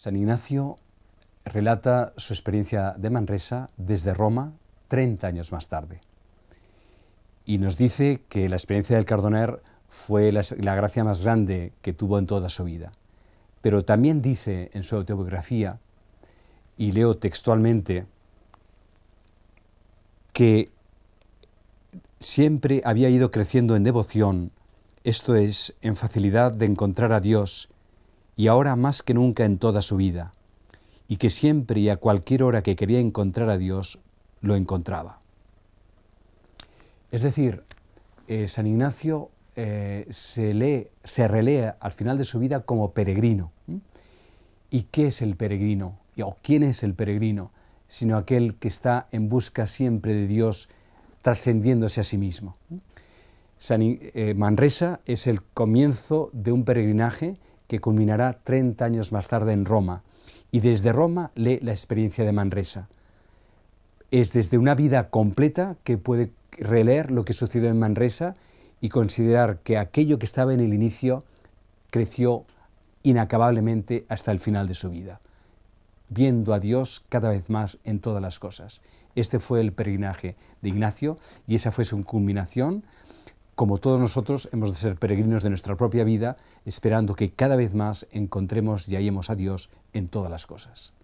San Ignacio relata su experiencia de Manresa desde Roma 30 años más tarde. Y nos dice que la experiencia del Cardoner fue la, la gracia más grande que tuvo en toda su vida. Pero también dice en su autobiografía, y leo textualmente, que siempre había ido creciendo en devoción, esto es, en facilidad de encontrar a Dios y ahora más que nunca en toda su vida, y que siempre y a cualquier hora que quería encontrar a Dios, lo encontraba. Es decir, eh, San Ignacio eh, se, lee, se relea al final de su vida como peregrino. ¿Mm? ¿Y qué es el peregrino? ¿O quién es el peregrino? Sino aquel que está en busca siempre de Dios, trascendiéndose a sí mismo. ¿Mm? San, eh, Manresa es el comienzo de un peregrinaje que culminará 30 años más tarde en Roma, y desde Roma lee la experiencia de Manresa. Es desde una vida completa que puede releer lo que sucedió en Manresa y considerar que aquello que estaba en el inicio creció inacabablemente hasta el final de su vida, viendo a Dios cada vez más en todas las cosas. Este fue el peregrinaje de Ignacio y esa fue su culminación como todos nosotros, hemos de ser peregrinos de nuestra propia vida, esperando que cada vez más encontremos y hallemos a Dios en todas las cosas.